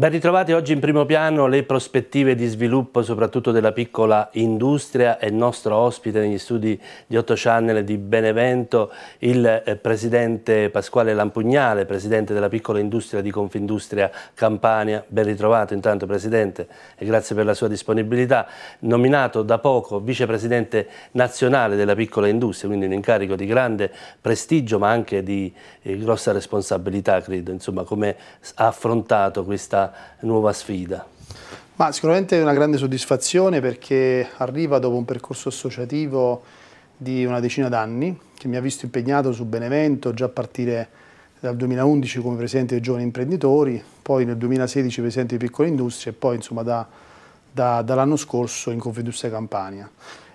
Ben ritrovati oggi in primo piano le prospettive di sviluppo soprattutto della piccola industria e nostro ospite negli studi di 8 Channel di Benevento il eh, presidente Pasquale Lampugnale, presidente della piccola industria di Confindustria Campania. Ben ritrovato intanto presidente e grazie per la sua disponibilità. Nominato da poco vicepresidente nazionale della piccola industria, quindi un incarico di grande prestigio ma anche di eh, grossa responsabilità credo, insomma come ha affrontato questa nuova sfida? Ma sicuramente è una grande soddisfazione perché arriva dopo un percorso associativo di una decina d'anni che mi ha visto impegnato su Benevento già a partire dal 2011 come presidente dei giovani imprenditori, poi nel 2016 presidente di piccole industrie e poi insomma da, da, dall'anno scorso in Confindustria Campania.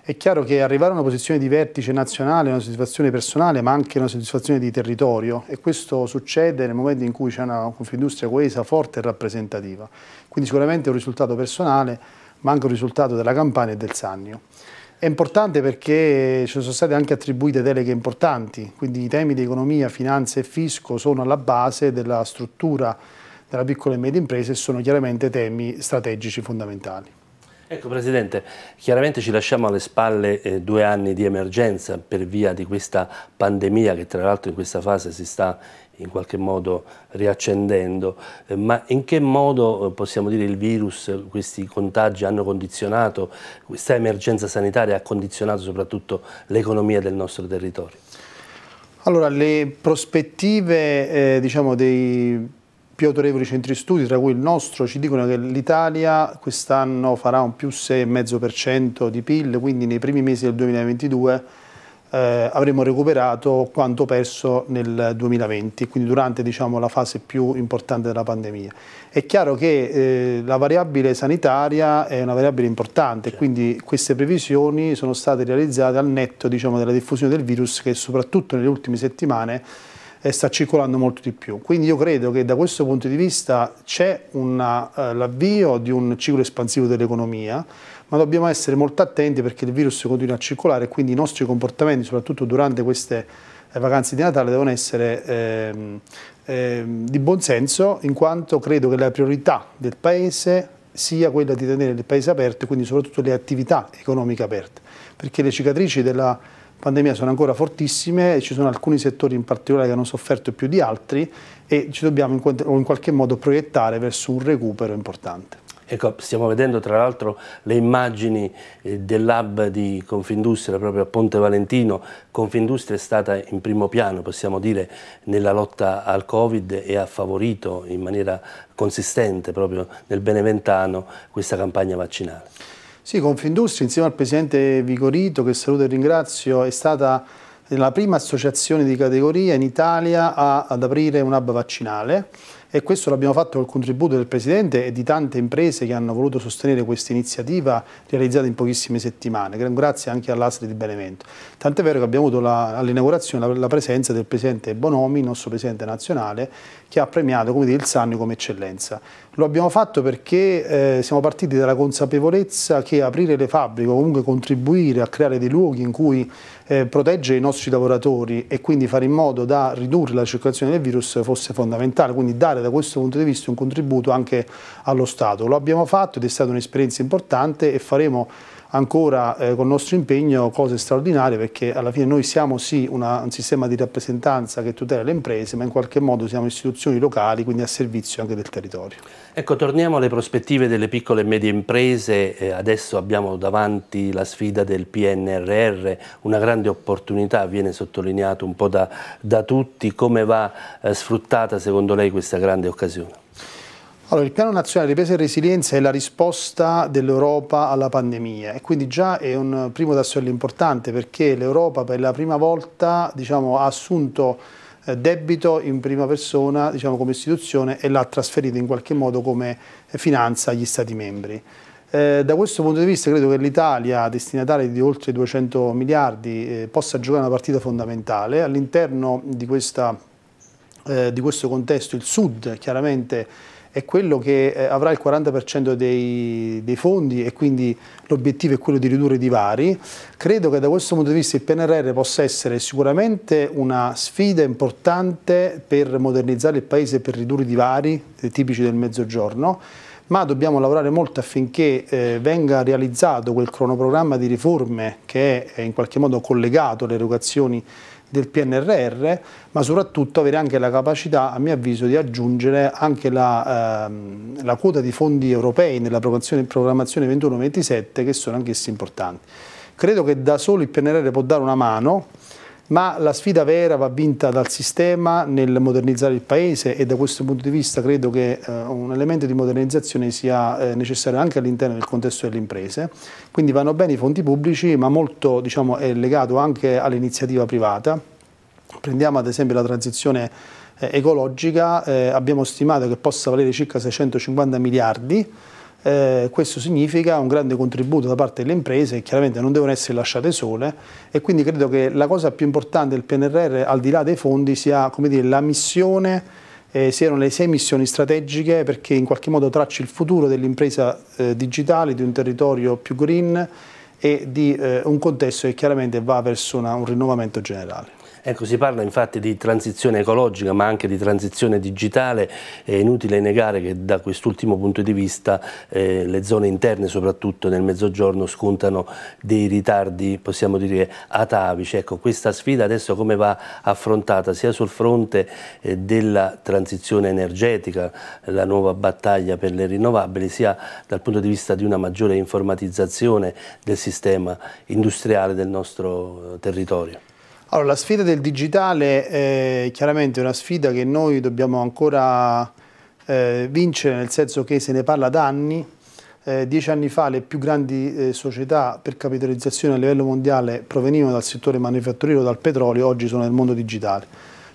È chiaro che arrivare a una posizione di vertice nazionale è una soddisfazione personale, ma anche una soddisfazione di territorio e questo succede nel momento in cui c'è una Confindustria coesa, forte e rappresentativa. Quindi sicuramente è un risultato personale, ma anche un risultato della Campania e del Sannio. È importante perché ci sono state anche attribuite deleghe importanti, quindi i temi di economia, finanza e fisco sono alla base della struttura della piccola e media impresa e sono chiaramente temi strategici fondamentali. Ecco Presidente, chiaramente ci lasciamo alle spalle eh, due anni di emergenza per via di questa pandemia che tra l'altro in questa fase si sta in qualche modo riaccendendo, eh, ma in che modo eh, possiamo dire il virus, eh, questi contagi hanno condizionato, questa emergenza sanitaria ha condizionato soprattutto l'economia del nostro territorio? Allora, le prospettive eh, diciamo, dei più autorevoli centri studi, tra cui il nostro, ci dicono che l'Italia quest'anno farà un più 6,5% di PIL, quindi nei primi mesi del 2022 eh, avremo recuperato quanto perso nel 2020, quindi durante diciamo, la fase più importante della pandemia. È chiaro che eh, la variabile sanitaria è una variabile importante, certo. quindi queste previsioni sono state realizzate al netto diciamo, della diffusione del virus che soprattutto nelle ultime settimane eh, sta circolando molto di più. Quindi io credo che da questo punto di vista c'è eh, l'avvio di un ciclo espansivo dell'economia, ma dobbiamo essere molto attenti perché il virus continua a circolare e quindi i nostri comportamenti, soprattutto durante queste eh, vacanze di Natale, devono essere ehm, ehm, di buonsenso, in quanto credo che la priorità del Paese sia quella di tenere il Paese aperto e quindi soprattutto le attività economiche aperte, perché le cicatrici della pandemia sono ancora fortissime e ci sono alcuni settori in particolare che hanno sofferto più di altri e ci dobbiamo in qualche modo proiettare verso un recupero importante. Ecco, stiamo vedendo tra l'altro le immagini eh, dell'hub di Confindustria proprio a Ponte Valentino. Confindustria è stata in primo piano, possiamo dire, nella lotta al Covid e ha favorito in maniera consistente proprio nel Beneventano questa campagna vaccinale. Sì, Confindustria insieme al presidente Vigorito, che saluto e ringrazio, è stata la prima associazione di categoria in Italia a, ad aprire un hub vaccinale e questo l'abbiamo fatto col contributo del Presidente e di tante imprese che hanno voluto sostenere questa iniziativa realizzata in pochissime settimane, grazie anche all'Asri di Benevento. Tant'è vero che abbiamo avuto all'inaugurazione la, la, presenza del Presidente Bonomi, il nostro Presidente nazionale, che ha premiato come dire, il Sannio come eccellenza. Lo abbiamo fatto perché eh, siamo partiti dalla consapevolezza che aprire le fabbriche o comunque contribuire a creare dei luoghi in cui eh, protegge i nostri lavoratori e quindi fare in modo da ridurre la circolazione del virus fosse fondamentale, quindi dare da questo punto di vista un contributo anche allo Stato. Lo abbiamo fatto ed è stata un'esperienza importante e faremo ancora eh, il nostro impegno cose straordinarie perché alla fine noi siamo sì una, un sistema di rappresentanza che tutela le imprese ma in qualche modo siamo istituzioni locali quindi a servizio anche del territorio. Ecco torniamo alle prospettive delle piccole e medie imprese, eh, adesso abbiamo davanti la sfida del PNRR, una grande opportunità, viene sottolineato un po' da, da tutti, come va eh, sfruttata secondo lei questa grande occasione? Allora, il Piano Nazionale Ripresa e Resilienza è la risposta dell'Europa alla pandemia e quindi già è un primo tassello importante perché l'Europa per la prima volta diciamo, ha assunto eh, debito in prima persona diciamo, come istituzione e l'ha trasferito in qualche modo come finanza agli Stati membri. Eh, da questo punto di vista credo che l'Italia, destinataria di oltre 200 miliardi, eh, possa giocare una partita fondamentale. All'interno di, eh, di questo contesto il Sud chiaramente è quello che eh, avrà il 40% dei, dei, fondi e quindi l'obiettivo è quello di ridurre i divari. Credo che da questo punto di vista il PNRR possa essere sicuramente una sfida importante per modernizzare il Paese, e per ridurre i divari eh, tipici del Mezzogiorno, ma dobbiamo lavorare molto affinché eh, venga realizzato quel cronoprogramma di riforme che è in qualche modo collegato alle erogazioni del PNRR, ma soprattutto avere anche la capacità, a mio avviso, di aggiungere anche la, ehm, la quota di fondi europei nella programmazione 21-27, che sono anch'essi importanti. Credo che da solo il PNRR può dare una mano, ma la sfida vera va vinta dal sistema nel modernizzare il Paese e da questo punto di vista credo che eh, un elemento di modernizzazione sia eh, necessario anche all'interno del contesto delle imprese, quindi vanno bene i fondi pubblici ma molto diciamo, è legato anche all'iniziativa privata, prendiamo ad esempio la transizione eh, ecologica, eh, abbiamo stimato che possa valere circa 650 miliardi, eh, questo significa un grande contributo da parte delle imprese che chiaramente non devono essere lasciate sole e quindi credo che la cosa più importante del PNRR al di là dei fondi sia dire, la missione eh, siano le sei missioni strategiche perché in qualche modo tracci il futuro dell'impresa eh, digitale, di un territorio più green e di eh, un contesto che chiaramente va verso una, un rinnovamento generale. Ecco, si parla infatti di transizione ecologica ma anche di transizione digitale, è inutile negare che da quest'ultimo punto di vista eh, le zone interne soprattutto nel mezzogiorno scontano dei ritardi possiamo dire atavici, ecco questa sfida adesso come va affrontata sia sul fronte eh, della transizione energetica, la nuova battaglia per le rinnovabili, sia dal punto di vista di una maggiore informatizzazione del sistema industriale del nostro eh, territorio. Allora, la sfida del digitale è chiaramente una sfida che noi dobbiamo ancora eh, vincere, nel senso che se ne parla da anni. Eh, dieci anni fa le più grandi eh, società per capitalizzazione a livello mondiale provenivano dal settore manifatturiero, dal petrolio, oggi sono nel mondo digitale.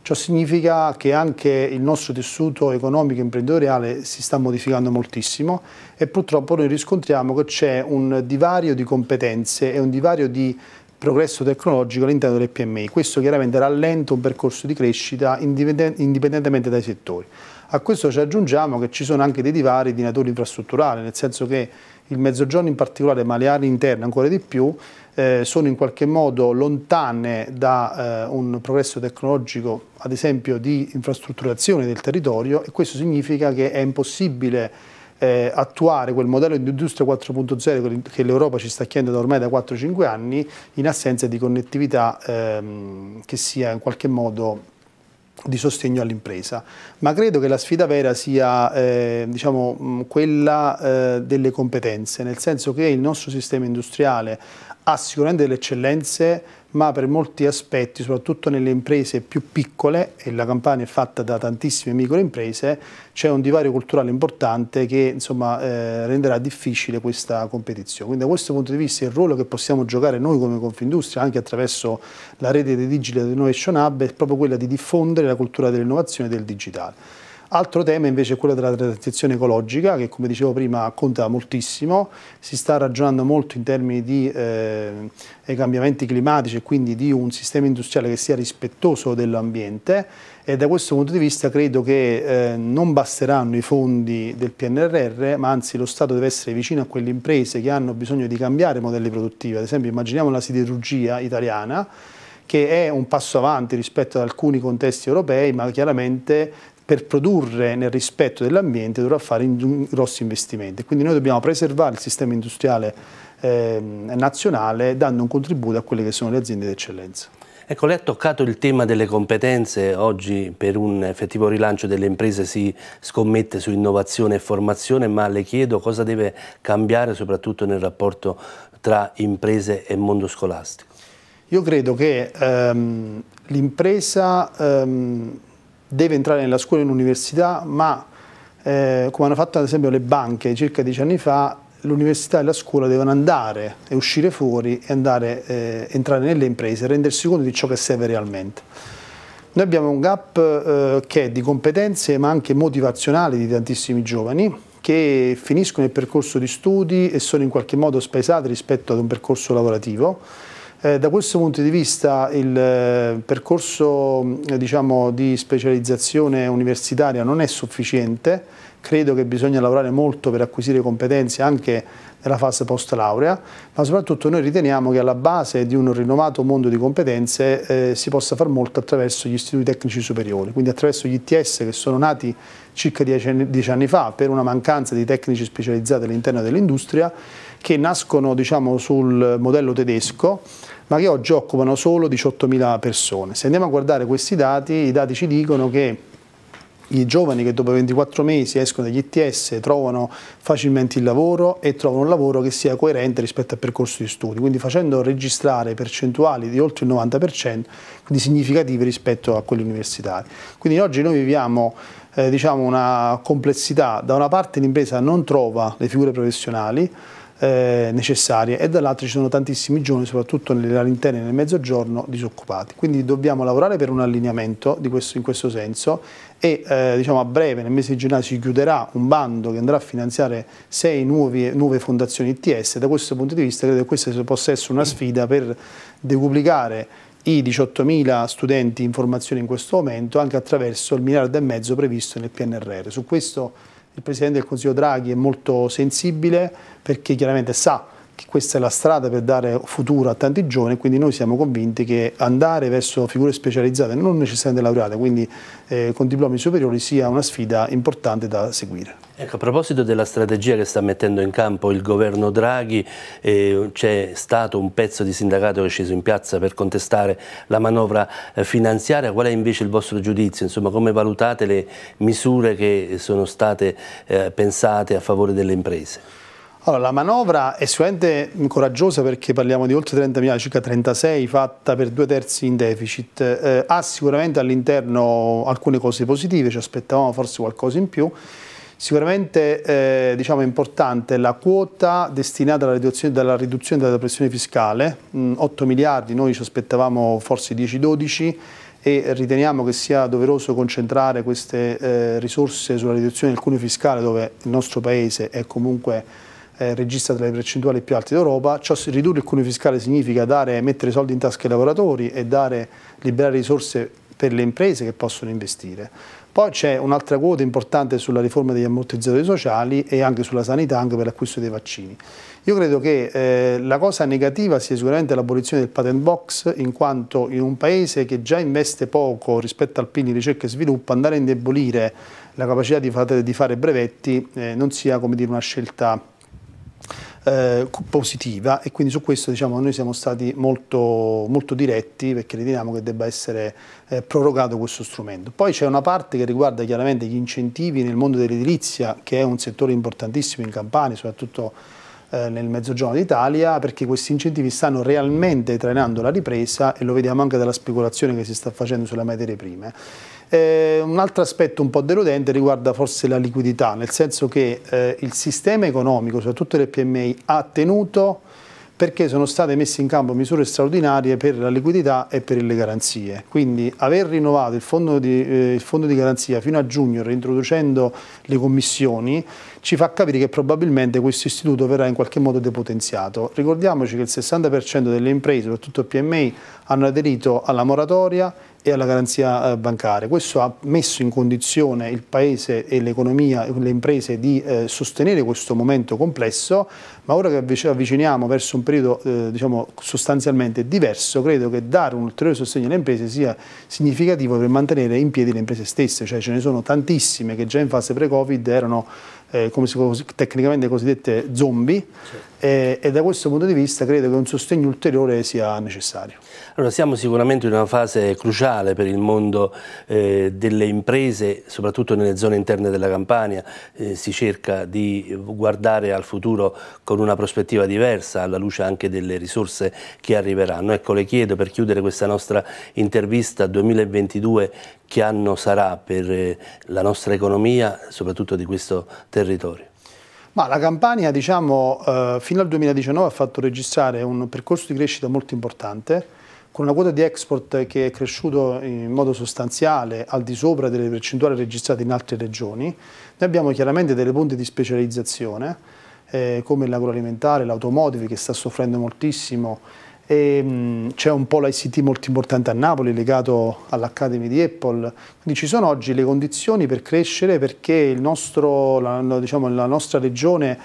Ciò significa che anche il nostro tessuto economico e imprenditoriale si sta modificando moltissimo e purtroppo noi riscontriamo che c'è un divario di competenze e un divario di progresso tecnologico all'interno delle PMI. Questo chiaramente rallenta un percorso di crescita indipendentemente dai settori. A questo ci aggiungiamo che ci sono anche dei divari di natura infrastrutturale, nel senso che il mezzogiorno in particolare, ma le aree interne ancora di più, eh, sono in qualche modo lontane da eh, un progresso tecnologico, ad esempio di infrastrutturazione del territorio e questo significa che è impossibile eh, attuare quel modello di industria 4.0 che l'Europa ci sta chiedendo ormai da 4-5 anni in assenza di connettività ehm, che sia in qualche modo di sostegno all'impresa, ma credo che la sfida vera sia eh, diciamo, quella eh, delle competenze, nel senso che il nostro sistema industriale ha sicuramente delle eccellenze ma per molti aspetti, soprattutto nelle imprese più piccole, e la campagna è fatta da tantissime microimprese, c'è un divario culturale importante che insomma, eh, renderà difficile questa competizione. Quindi da questo punto di vista il ruolo che possiamo giocare noi come Confindustria, anche attraverso la rete dei Digital Innovation Hub, è proprio quella di diffondere la cultura dell'innovazione e del digitale. Altro tema invece è quello della transizione ecologica che come dicevo prima conta moltissimo, si sta ragionando molto in termini di eh, cambiamenti climatici e quindi di un sistema industriale che sia rispettoso dell'ambiente e da questo punto di vista credo che eh, non basteranno i fondi del PNRR ma anzi lo Stato deve essere vicino a quelle imprese che hanno bisogno di cambiare modelli produttivi, ad esempio immaginiamo la siderurgia italiana che è un passo avanti rispetto ad alcuni contesti europei, ma chiaramente per produrre nel rispetto dell'ambiente dovrà fare grossi investimenti. Quindi noi dobbiamo preservare il sistema industriale eh, nazionale dando un contributo a quelle che sono le aziende d'eccellenza. Ecco, lei ha toccato il tema delle competenze, oggi per un effettivo rilancio delle imprese si scommette su innovazione e formazione, ma le chiedo cosa deve cambiare soprattutto nel rapporto tra imprese e mondo scolastico. Io credo che ehm, l'impresa ehm, deve entrare nella scuola e nell'università, ma eh, come hanno fatto ad esempio le banche circa dieci anni fa, l'università e la scuola devono andare e uscire fuori e andare, eh, entrare nelle imprese, rendersi conto di ciò che serve realmente. Noi abbiamo un gap eh, che è di competenze ma anche motivazionali di tantissimi giovani che finiscono il percorso di studi e sono in qualche modo spesati rispetto ad un percorso lavorativo eh, da questo punto di vista il eh, percorso mm, diciamo, di specializzazione universitaria non è sufficiente, credo che bisogna lavorare molto per acquisire competenze anche nella fase post laurea, ma soprattutto noi riteniamo che alla base di un rinnovato mondo di competenze eh, si possa far molto attraverso gli istituti tecnici superiori, quindi attraverso gli ITS che sono nati circa dieci anni, dieci anni fa per una mancanza di tecnici specializzati all'interno dell'industria che nascono diciamo, sul modello tedesco ma che oggi occupano solo 18.000 persone. Se andiamo a guardare questi dati, i dati ci dicono che i giovani che dopo 24 mesi escono dagli ITS trovano facilmente il lavoro e trovano un lavoro che sia coerente rispetto al percorso di studi, quindi facendo registrare percentuali di oltre il 90%, quindi significative rispetto a quelli universitari. Quindi oggi noi viviamo eh, diciamo una complessità, da una parte l'impresa non trova le figure professionali, eh, necessarie e dall'altra ci sono tantissimi giovani, soprattutto nelle all'interno e nel mezzogiorno, disoccupati. Quindi dobbiamo lavorare per un allineamento questo, in questo senso e eh, diciamo a breve, nel mese di gennaio, si chiuderà un bando che andrà a finanziare sei nuove, nuove fondazioni ITS. Da questo punto di vista credo che questa possa essere una sfida per decuplicare i 18.000 studenti in formazione in questo momento anche attraverso il miliardo e mezzo previsto nel PNRR. Su questo il Presidente del Consiglio Draghi è molto sensibile perché chiaramente sa che questa è la strada per dare futuro a tanti giovani, quindi noi siamo convinti che andare verso figure specializzate, non necessariamente laureate, quindi eh, con diplomi superiori, sia una sfida importante da seguire. Ecco, a proposito della strategia che sta mettendo in campo il governo Draghi, eh, c'è stato un pezzo di sindacato che è sceso in piazza per contestare la manovra eh, finanziaria, qual è invece il vostro giudizio? Insomma, come valutate le misure che sono state eh, pensate a favore delle imprese? Allora, la manovra è sicuramente coraggiosa perché parliamo di oltre 30 miliardi, circa 36, fatta per due terzi in deficit. Eh, ha sicuramente all'interno alcune cose positive, ci aspettavamo forse qualcosa in più Sicuramente eh, diciamo, è importante la quota destinata alla riduzione, alla riduzione della pressione fiscale, 8 mm, miliardi, noi ci aspettavamo forse 10-12 e riteniamo che sia doveroso concentrare queste eh, risorse sulla riduzione del cuneo fiscale dove il nostro Paese è comunque eh, tra le percentuali più alte d'Europa, ciò ridurre il cuneo fiscale significa dare, mettere soldi in tasca ai lavoratori e dare, liberare risorse per le imprese che possono investire. Poi c'è un'altra quota importante sulla riforma degli ammortizzatori sociali e anche sulla sanità, anche per l'acquisto dei vaccini. Io credo che eh, la cosa negativa sia sicuramente l'abolizione del patent box, in quanto in un paese che già investe poco rispetto al PIN ricerca e sviluppo, andare a indebolire la capacità di, fate, di fare brevetti eh, non sia dire, una scelta eh, positiva e quindi su questo diciamo, noi siamo stati molto, molto diretti perché riteniamo che debba essere eh, prorogato questo strumento. Poi c'è una parte che riguarda chiaramente gli incentivi nel mondo dell'edilizia che è un settore importantissimo in Campania, soprattutto eh, nel mezzogiorno d'Italia perché questi incentivi stanno realmente trainando la ripresa e lo vediamo anche dalla speculazione che si sta facendo sulle materie prime. Eh, un altro aspetto un po' deludente riguarda forse la liquidità, nel senso che eh, il sistema economico, soprattutto le PMI, ha tenuto perché sono state messe in campo misure straordinarie per la liquidità e per le garanzie. Quindi aver rinnovato il fondo di, eh, il fondo di garanzia fino a giugno reintroducendo le commissioni ci fa capire che probabilmente questo istituto verrà in qualche modo depotenziato. Ricordiamoci che il 60% delle imprese, soprattutto PMI, hanno aderito alla moratoria e alla garanzia eh, bancaria. Questo ha messo in condizione il Paese e l'economia, le imprese di eh, sostenere questo momento complesso, ma ora che ci avviciniamo verso un periodo eh, diciamo, sostanzialmente diverso, credo che dare un ulteriore sostegno alle imprese sia significativo per mantenere in piedi le imprese stesse, cioè ce ne sono tantissime che già in fase pre-Covid erano eh, come si tecnicamente cosiddette zombie certo. Eh, e da questo punto di vista credo che un sostegno ulteriore sia necessario. Allora siamo sicuramente in una fase cruciale per il mondo eh, delle imprese, soprattutto nelle zone interne della Campania, eh, si cerca di guardare al futuro con una prospettiva diversa, alla luce anche delle risorse che arriveranno. Ecco, le chiedo per chiudere questa nostra intervista 2022 che anno sarà per eh, la nostra economia, soprattutto di questo territorio? Ma la Campania diciamo, eh, fino al 2019 ha fatto registrare un percorso di crescita molto importante, con una quota di export che è cresciuta in modo sostanziale al di sopra delle percentuali registrate in altre regioni. Noi abbiamo chiaramente delle punte di specializzazione, eh, come l'agroalimentare, l'automotive che sta soffrendo moltissimo e ehm, c'è un po' l'ICT molto importante a Napoli legato all'Academy di Apple, quindi ci sono oggi le condizioni per crescere perché nostro, la, diciamo, la, nostra regione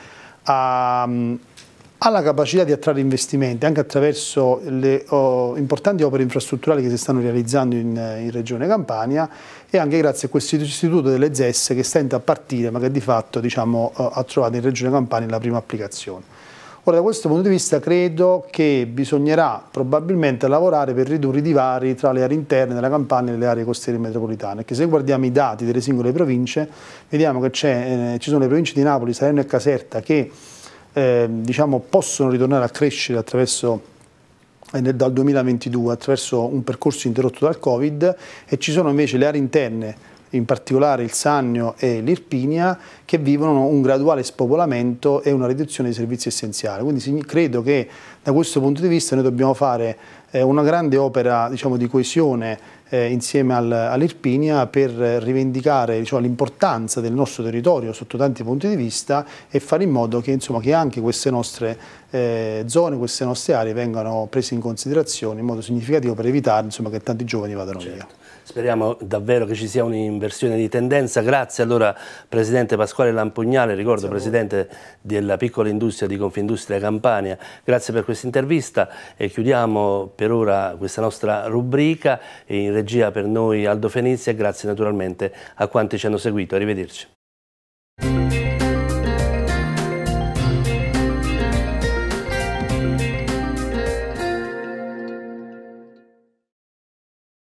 ha, ha, la capacità di attrarre investimenti anche attraverso le oh, importanti opere infrastrutturali che si stanno realizzando in, in Regione Campania e anche grazie a questo istituto delle ZES che stenta a partire ma che di fatto diciamo, eh, ha trovato in Regione Campania la prima applicazione. Ora da questo punto di vista credo che bisognerà probabilmente lavorare per ridurre i divari tra le aree interne della Campania e le aree costiere metropolitane, perché se guardiamo i dati delle singole province vediamo che eh, ci sono le province di Napoli, Salerno e Caserta che eh, diciamo, possono ritornare a crescere attraverso eh, dal 2022 attraverso un percorso interrotto dal Covid e ci sono invece le aree interne in particolare il Sannio e l'Irpinia, che vivono un graduale spopolamento e una riduzione dei servizi essenziali. Quindi credo che da questo punto di vista noi dobbiamo fare eh, una grande opera diciamo, di coesione eh, insieme al, all'Irpinia per rivendicare diciamo, l'importanza del nostro territorio sotto tanti punti di vista e fare in modo che, insomma, che anche queste nostre eh, zone, queste nostre aree vengano prese in considerazione in modo significativo per evitare insomma, che tanti giovani vadano certo. via. Speriamo davvero che ci sia un'inversione di tendenza. Grazie allora Presidente Pasquale Lampugnale, ricordo Presidente della piccola industria di Confindustria Campania. Grazie per questa intervista e chiudiamo per ora questa nostra rubrica in regia per noi Aldo Fenizia grazie naturalmente a quanti ci hanno seguito. Arrivederci.